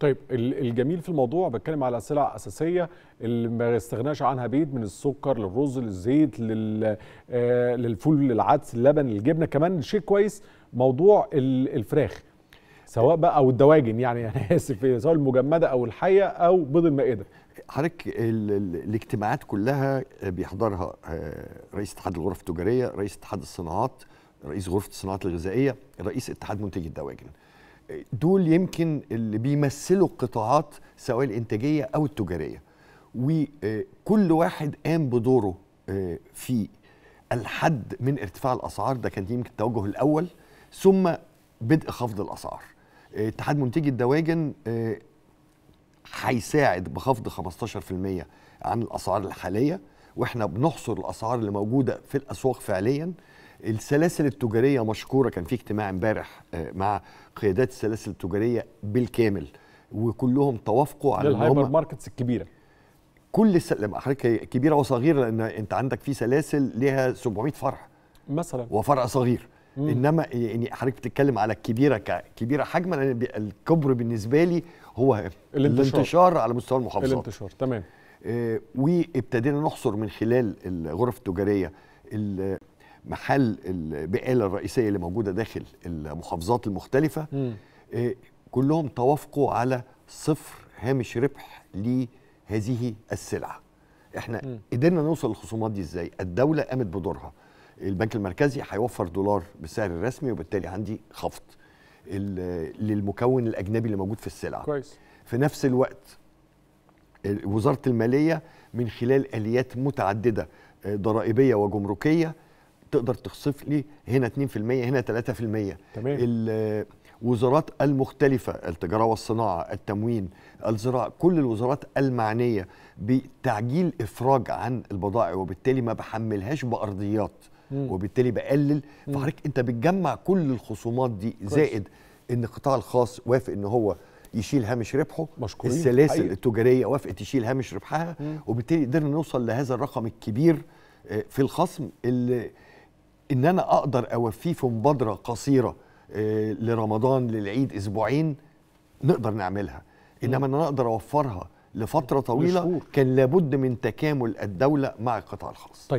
طيب الجميل في الموضوع بتكلم على سلع اساسيه اللي ما يستغناش عنها بيت من السكر للرز للزيت لل... آه، للفول للعدس اللبن الجبنه كمان شيء كويس موضوع الفراخ سواء بقى او الدواجن يعني انا اسف سواء المجمده او الحيه او بيض المائده حضرتك الاجتماعات كلها بيحضرها آه، رئيس اتحاد الغرف التجاريه رئيس اتحاد الصناعات رئيس غرفه الصناعات الغذائيه رئيس اتحاد منتجي الدواجن دول يمكن اللي بيمثلوا القطاعات سواء الانتاجيه او التجاريه وكل واحد قام بدوره آه، في الحد من ارتفاع الاسعار ده كان يمكن التوجه الاول ثم بدء خفض الاسعار آه، اتحاد منتجي الدواجن آه، هيساعد بخفض 15% عن الاسعار الحاليه واحنا بنحصر الاسعار اللي موجوده في الاسواق فعليا السلاسل التجاريه مشكوره كان في اجتماع امبارح آه، مع قيادات السلاسل التجاريه بالكامل وكلهم توافقوا على الهايبر ماركتس الكبيره كل سل... حضرتك كبيره وصغيره لان انت عندك في سلاسل ليها 700 فرع مثلا وفرع صغير مم. انما يعني حضرتك بتتكلم على الكبيره ككبيره حجما لان الكبر بالنسبه لي هو الانتشار, الانتشار على مستوى المحافظات الانتشار تمام آه وابتدينا نحصر من خلال الغرف التجاريه محل البقاله الرئيسيه اللي موجوده داخل المحافظات المختلفه م. آه، كلهم توافقوا على صفر هامش ربح لهذه السلعه احنا م. قدرنا نوصل للخصومات دي ازاي الدوله قامت بدورها البنك المركزي هيوفر دولار بالسعر الرسمي وبالتالي عندي خفض للمكون الاجنبي اللي موجود في السلعه كويس في نفس الوقت آه، وزاره الماليه من خلال اليات متعدده آه، ضرائبيه وجمركيه تقدر تخصف لي هنا 2% هنا 3% تمام الوزارات المختلفة التجارة والصناعة التموين الزراعة كل الوزارات المعنية بتعجيل إفراج عن البضائع وبالتالي ما بحملهاش بأرضيات مم. وبالتالي بقلل فحضرتك انت بتجمع كل الخصومات دي زائد ان القطاع الخاص وافق ان هو يشيل هامش ربحه مشكورين. السلاسل حقيقة. التجاريه وافقت تشيل هامش ربحها مم. وبالتالي قدرنا نوصل لهذا الرقم الكبير آه، في الخصم اللي ان انا اقدر اوفيه في مبادره قصيره آه، لرمضان للعيد اسبوعين نقدر نعملها انما ان انا اقدر اوفرها لفتره طويله كان لابد من تكامل الدوله مع القطاع الخاص طيب.